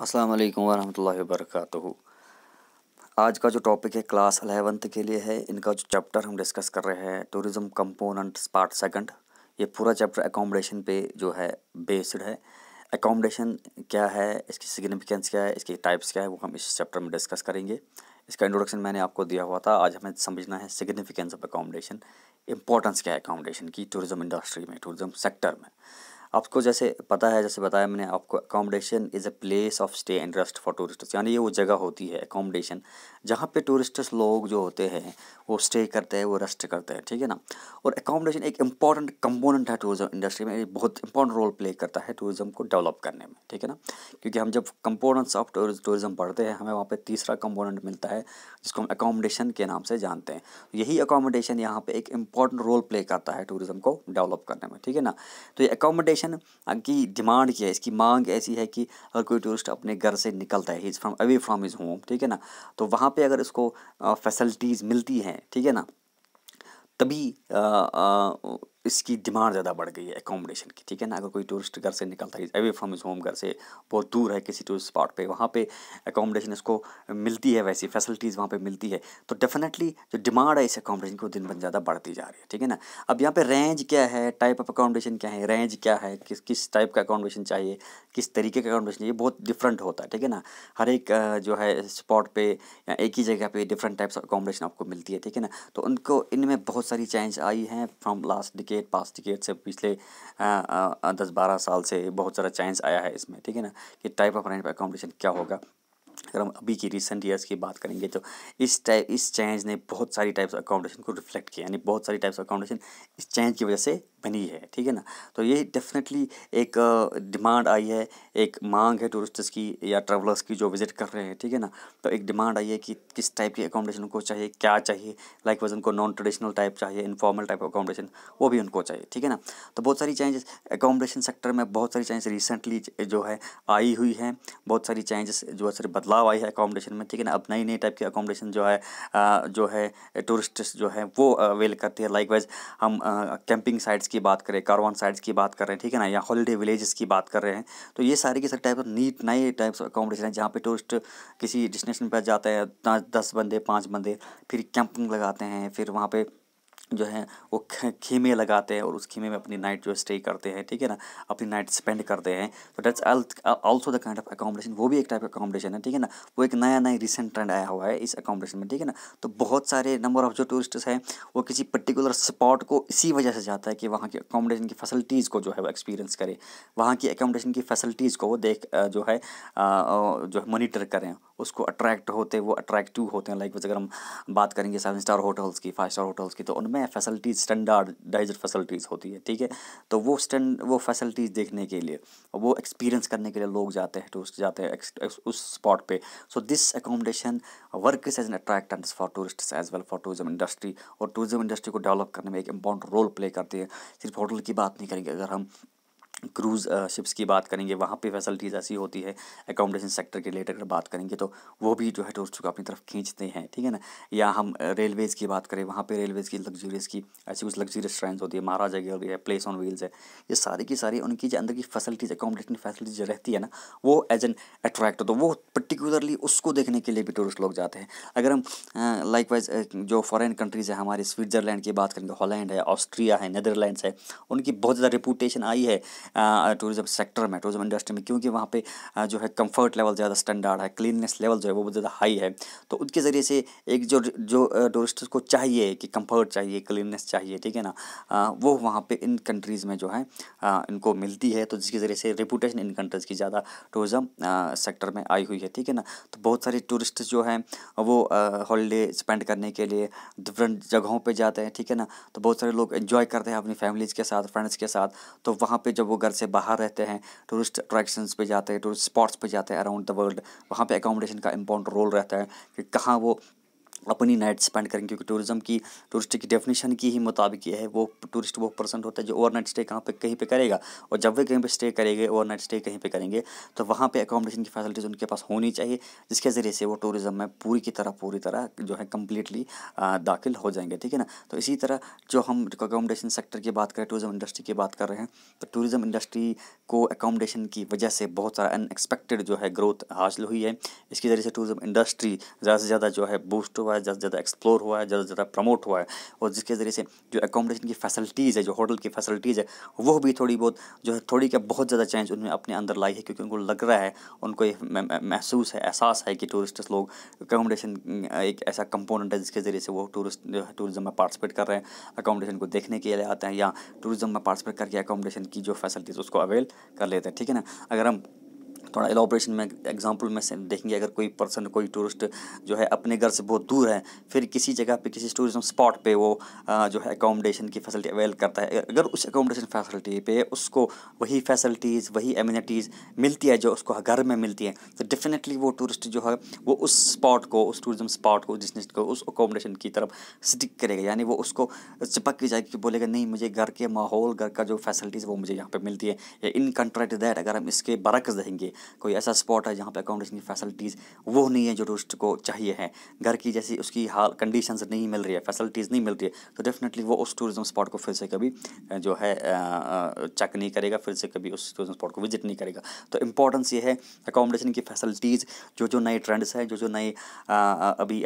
अस्सलाम वालेकुम वरहमतुल्लाहि वबरकातुहु आज का जो टॉपिक है क्लास अलेवंथ के लिए है इनका जो चैप्टर हम डिस्कस कर रहे हैं टूरिज़्म कंपोनेंट पार्ट सेकंड ये पूरा चैप्टर एकोमोडेशन पे जो है बेस्ड है एकोमोडेशन क्या है इसकी सिग्निफिकेंस क्या है इसके टाइप्स क्या है वो हम इस चैप्टर में डिस्कस करेंगे इसका इंट्रोडक्शन मैंने आपको दिया हुआ था आज हमें समझना है सिग्निफिकेंस ऑफ एकोमोडेशन इंपॉर्टेंस क्या है एकोमोडेशन की टूरिज़्म इंडस्ट्री में टूरिज़्म सेक्टर में आपको जैसे पता है जैसे बताया मैंने आपको accommodation is a place of stay and rest for tourist यानी ये वो जगह होती है अकोमोडेशन जहाँ पे टूरिस्ट लोग जो होते हैं वो स्टे करते हैं वो रेस्ट करते हैं ठीक है ना और अकोमोडेशन एक इंपॉर्टेंट कंपोनेंट है टूरिज्म इंडस्ट्री में बहुत इंपॉर्टेंट रोल प्ले करता है टूरिज्म को डेवलप करने में ठीक है ना क्योंकि हम जब कंपोनेंट्स ऑफ टूरिज्म पढ़ते हैं हमें वहाँ पर तीसरा कंपोनेंट मिलता है जिसको हम अकोमोडेशन के नाम से जानते हैं यही अकोमोडेशन यहाँ पर एक इंपॉर्टेंट रोल प्ले करता है टूरिज़्म को डेवलप करने में ठीक है ना तो ये अकोमोडेशन लोकेशन की डिमांड क्या है इसकी मांग ऐसी है कि अगर कोई टूरिस्ट अपने घर से निकलता है is from away from his home ठीक है ना तो वहाँ पर अगर इसको फैसिलिटीज़ मिलती हैं ठीक है ना तभी इसकी डिमांड ज़्यादा बढ़ गई है एकोमोडेशन की ठीक है ना अगर कोई टूरिस्ट घर से निकलता है अवे फ्रॉम इज होम घर से बहुत दूर है किसी टूरिस्ट स्पॉट पे वहाँ पे एकोमोडेशन इसको मिलती है वैसी फैसिलिटीज़ वहाँ पे मिलती है तो डेफिनेटली जो डिमांड है इस एकोमोडेशन की वो दिन बन ज़्यादा बढ़ती जा रही है ठीक है ना अब यहाँ पर रेंज क्या है टाइप ऑफ अकोमोडेशन क्या है रेंज क्या है किस किस टाइप का अकोमोडेशन चाहिए किस तरीके का अकोमोडेशन चाहिए बहुत डिफरेंट होता है ठीक है ना हर एक जो है स्पॉट पे या एक ही जगह पे डिफरेंट टाइप्स ऑफ अकोमोडेशन आपको मिलती है ठीक है ना तो उनको इनमें बहुत सारी चेंज आई हैं from last decade past decade से पिछले दस बारह साल से बहुत सारा चांस आया है इसमें ठीक है ना कि टाइप ऑफ रेंट पर अकोमोडेशन क्या होगा अगर हम अभी की रिसेंट ईयर्स की बात करेंगे तो इस टाइप इस चेंज ने बहुत सारी टाइप्स अकोमोडेशन को रिफ्लेक्ट किया यानी बहुत सारी टाइप्स अकोमोडेशन इस चेंज की वजह से बनी है ठीक है ना तो ये डेफिनेटली एक डिमांड आई है एक मांग है टूरिस्ट्स की या ट्रेवलर्स की जो विज़िट कर रहे हैं ठीक है ना तो एक डिमांड आई है कि किस टाइप की अकोमोडेशन उनको चाहिए क्या चाहिए लाइक वज उनको नॉन ट्रेडिशनल टाइप चाहिए इनफॉर्मल टाइप अकोमोडेशन वो भी उनको चाहिए ठीक है ना तो बहुत सारी चेंजेस अकोमोडेशन सेक्टर में बहुत सारी चेंजेस रिसेंटली जो है आई हुई हैं बहुत सारी चेंजेस जो है सर बदलाव हुआ है अकोमोडेशन में ठीक है ना अब नई नई टाइप की अकोमोडेशन जो है जो है टूरिस्ट जो है वो अवेल करती है लाइकवाइज हम कैंपिंग साइट्स की बात करें कारवान साइट्स की बात कर रहे हैं ठीक है ना या हॉलीडे विलेजेस की बात कर रहे हैं तो ये सारे के सारी टाइप ऑफ नीट नए टाइप्स अकोमोडेशन है जहाँ पर टूरिस्ट किसी डेस्टिनेशन पर जाते हैं दस बंदे पाँच बंदे फिर कैंपिंग लगाते हैं फिर वहाँ पर जो है वो खेमे लगाते हैं और उस खेमे में अपनी नाइट जो स्टे करते हैं ठीक है ना अपनी नाइट स्पेंड करते हैं तो that's also the kind of accommodation वो भी एक टाइप का अकोमोडेशन है ठीक है ना वो एक नया नया रिसेंट ट्रेंड आया हुआ है इस अकोमोडेशन में ठीक है ना तो बहुत सारे नंबर ऑफ जो टूरिस्ट हैं वो किसी पर्टिकुलर स्पॉट को इसी वजह से जाता है कि वहाँ की अकोमोडेशन की फैसिलिटीज़ को जो है वो एक्सपीरियंस करें वहाँ की अकोमोडेशन की फैसिलिटीज़ को वो देख जो है जो है मोनिटर करें उसको अट्रैक्ट होते वो अट्रैक्टिव होते हैं लाइक अगर हम बात करेंगे सेवन स्टार होटल्स की फाइव स्टार होटल्स की तो उनमें फैसिलिटीज़ स्टैंडर्डाइज फैसिलिटीज़ होती है ठीक है तो वो स्टैंड वो फैसिलिटीज़ देखने के लिए वो एक्सपीरियंस करने के लिए लोग जाते हैं टूरिस्ट जाते हैं उस स्पॉट पे so this accommodation work as an attractant for tourist as well for tourism industry और टूरिज्म इंडस्ट्री को डेवलप करने में एक इम्पॉर्टेंट रोल प्ले करती है सिर्फ होटल की बात नहीं करेंगे अगर हम क्रूज़ शिप्स की बात करेंगे वहाँ पे फैसिलिटीज़ ऐसी होती है एकोमोडेशन सेक्टर के रिलेटेड अगर बात करेंगे तो वो भी जो है टूरिस्ट को अपनी तरफ खींचते हैं ठीक है ना या हम रेलवेज़ की बात करें वहाँ पे रेलवेज़ की लग्जूरियस की ऐसी कुछ लग्जूरियस ट्रेन होती है महाराजा की है प्लेस ऑन व्हील्स है ये सारी की सारी उनकी जो अंदर की फैसिलिटीज़ एकोमोडेशन फैसिलिटीज रहती है ना वो एज एन अट्रैक्ट तो वो पर्टिकुलरली उसको देखने के लिए भी टूरिस्ट लोग जाते हैं अगर हम लाइक वाइज जो फॉरेन कंट्रीज़ है हमारी स्विट्ज़रलैंड की बात करेंगे हॉलैंड है ऑस्ट्रिया है नदरलैंड है उनकी बहुत ज़्यादा रिपूटेशन आई है टूरिज़म सेक्टर में टूरिज़म इंडस्ट्री में क्योंकि वहाँ पे जो है कंफर्ट लेवल ज़्यादा स्टैंडर्ड है क्लीननेस लेवल जो है वो बहुत ज़्यादा हाई है तो उनके ज़रिए से एक जो जो टूरिस्ट को चाहिए कि कंफर्ट चाहिए क्लीननेस चाहिए ठीक है ना वो वहाँ पर इन कंट्रीज़ में जो है इनको मिलती है तो जिसके ज़रिए से रिपोटेशन इन कंट्रीज़ की ज़्यादा टूरिज़म सेक्टर में आई हुई है ठीक है ना तो बहुत सारे टूरिस्ट जो हैं वो हॉलीडे स्पेंड करने के लिए डिफरेंट जगहों पर जाते हैं ठीक है ना तो बहुत सारे लोग इन्जॉय करते हैं अपनी फैमिलीज़ के साथ फ्रेंड्स के साथ तो वहाँ पर जब वो घर से बाहर रहते हैं टूरिस्ट अट्रैक्शंस पे जाते हैं टूरिस्ट स्पॉट्स पे जाते हैं अराउंड द वर्ल्ड वहाँ पे एकोमोडेशन का इम्पोर्टेंट रोल रहता है कि कहाँ वो अपनी नाइट स्पेंड करेंगे क्योंकि टूरिज्म की टूरिस्ट की डेफिनेशन की ही मुताबिक ये है वो टूरिस्ट वो पर्सन होता है जो ओवर नाइट स्टे कहाँ पे कहीं पे करेगा और जब वे कहीं पे स्टे करेंगे ओवर नाइट स्टे कहीं पे करेंगे तो वहाँ पे अकोमोडेशन की फैसिलिटीज़ उनके पास होनी चाहिए जिसके ज़रिए से वो टूरिज़्म में पूरी की तरह पूरी तरह जो है कम्प्लीटली दाखिल हो जाएंगे ठीक है ना तो इसी तरह जो हम अकोमोडेशन सेक्टर की बात करें टूरिज़म इंडस्ट्री की बात कर रहे हैं तो टूरिज़म इंडस्ट्री को अकोमोडेशन की वजह से बहुत सारा अनएक्सपेक्टेड जो है ग्रोथ हासिल हुई है इसके ज़रिए से टूरिज़म इंडस्ट्री ज़्यादा से ज़्यादा जो है बूस्ट हुआ हुआ है ज़्यादा ज़्यादा एक्सप्लोर हुआ है ज़्यादा ज़्यादा प्रमोट हुआ है और जिसके ज़रिए से जो एकोमोडेशन की फैसिलिटीज़ है जो होटल की फैसिलिटीज़ है वो भी थोड़ी बहुत जो है थोड़ी क्या बहुत ज़्यादा चेंज उनमें अपने अंदर लाई है क्योंकि उनको लग रहा है उनको एक महसूस है एहसास है कि टूरिस्ट लोग एकोमोडेशन एक ऐसा कंपोनेंट है जिसके ज़रिए से वो टूरिस्ट जो है टूरिज़म में पार्टिसिपेट कर रहे हैं अकोमोडेशन को देखने के लिए आते हैं या टूरिज़म में पार्टिसिपेट करके एकोमोडेशन की जो फैसिलिटीज़ उसको अवेल कर लेते हैं ठीक है ना अगर हम थोड़ा एलोब्रेशन में एग्जाम्पल में से देखेंगे अगर कोई पर्सन कोई टूरिस्ट जो है अपने घर से बहुत दूर है फिर किसी जगह पे किसी टूरिज्म स्पॉट पे वो जो है एकोमोडेशन की फैसिलिटी अवेल करता है अगर उस एकोमोडेशन फैसिलिटी पे उसको वही फैसिलिटीज़ वही एम्यूनिटीज़ मिलती है जो उसको घर में मिलती है तो डेफिनेटली वो टूरिस्ट जो है वो उस स्पॉट को उस टूरिज्म स्पॉट को जिस को उस एकोमोडेशन की तरफ स्टिक करेगा यानी वो उसको चिपक के जाएगी कि बोलेगा नहीं मुझे घर के माहौल घर का जो फैसिलिटीज़ वो मुझे यहाँ पर मिलती है या इन कंट्रा टू दैट अगर हम इसके बरक्स देंगे कोई ऐसा स्पॉट है जहाँ पे अकोमोडेशन की फैसिलिटीज़ वो नहीं है जो टूरिस्ट को चाहिए है घर की जैसी उसकी हाल कंडीशन नहीं मिल रही है फैसिलिटीज़ नहीं मिल रही है तो डेफिनेटली वो उस टूरिज्म स्पॉट को फिर से कभी जो है चेक नहीं करेगा फिर से कभी उस टूरिज्म स्पॉट को विजिट नहीं करेगा तो इंपॉर्टेंस ये है अकोमोडेशन की फैसिलिटीज़ जो जो नए ट्रेंड्स हैं जो जो नए अभी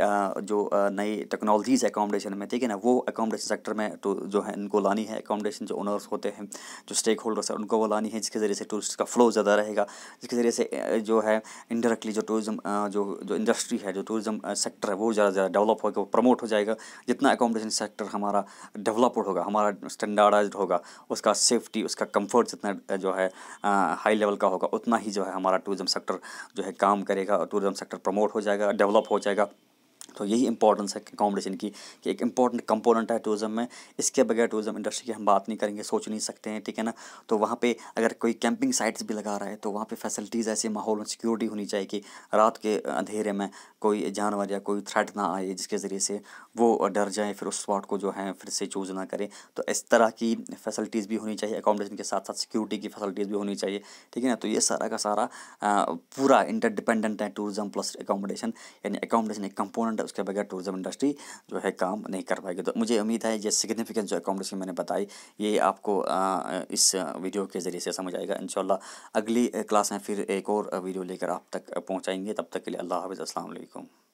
जो नई टेक्नोलॉजीज़ है अकोमोडेशन में ठीक है ना वो अकोमोडेशन सेक्टर में तो जो है इनको लानी है अकोमोडेशन जो ओनर्स होते हैं जो स्टेक होल्डर्स हैं उनको वो लानी है जिसके ज़रिए से टूरिस्ट का फ्लो ज़्यादा रहेगा जिसके ज़रिए तरह से जो है इनडायरेक्टली जो टूरिज्म जो जो इंडस्ट्री है जो टूरिज़्म सेक्टर है वो ज़्यादा ज़्यादा डेवलप होगा वो प्रमोट हो जाएगा जितना एकोमोडेशन सेक्टर हमारा डेवलप्ड होगा हमारा स्टैंडर्डाइज होगा उसका सेफ्टी उसका कम्फर्ट जितना जो है हाई लेवल का होगा उतना ही जो है हमारा टूरिज़्म सेक्टर जो है काम करेगा और टूरिज़्म सेक्टर प्रमोट हो जाएगा डेवलप हो जाएगा तो यही इंपॉर्टेंस है अकोमोडेशन की कि एक इंपॉर्टेंट कंपोनेंट है टूरिज़म में इसके बगैर टूरिज्म इंडस्ट्री की हम बात नहीं करेंगे सोच नहीं सकते हैं ठीक है ना तो वहाँ पे अगर कोई कैंपिंग साइट्स भी लगा रहा है तो वहाँ पे फैसिलिटीज़ ऐसे माहौल में सिक्योरिटी होनी चाहिए कि रात के अंधेरे में कोई जानवर या कोई थ्रेट ना आए जिसके ज़रिए से वो डर जाए फिर उस स्पॉट को जो है फिर से चूज़ ना करें तो इस तरह की फैसिलिटीज़ भी होनी चाहिए अकोमोडेशन के साथ साथ सिक्योरिटी की फैसिलिटीज़ भी होनी चाहिए ठीक है ना तो ये सारा का सारा पूरा इंटरडिपेंडेंट है टूरिज़म प्लस अकोमोडेशन यानी अकोमोडेशन एक कंपोनेंट उसके बगैर टूरिज्म इंडस्ट्री जो है काम नहीं कर पाएगी तो मुझे उम्मीद है ये सिग्निफिकेंस जो अकोमोडेशन मैंने बताई ये आपको इस वीडियो के ज़रिए से समझ आएगा इन अगली क्लास में फिर एक और वीडियो लेकर आप तक पहुँचाएंगे तब तक के लिए अल्लाह हाफ़ असल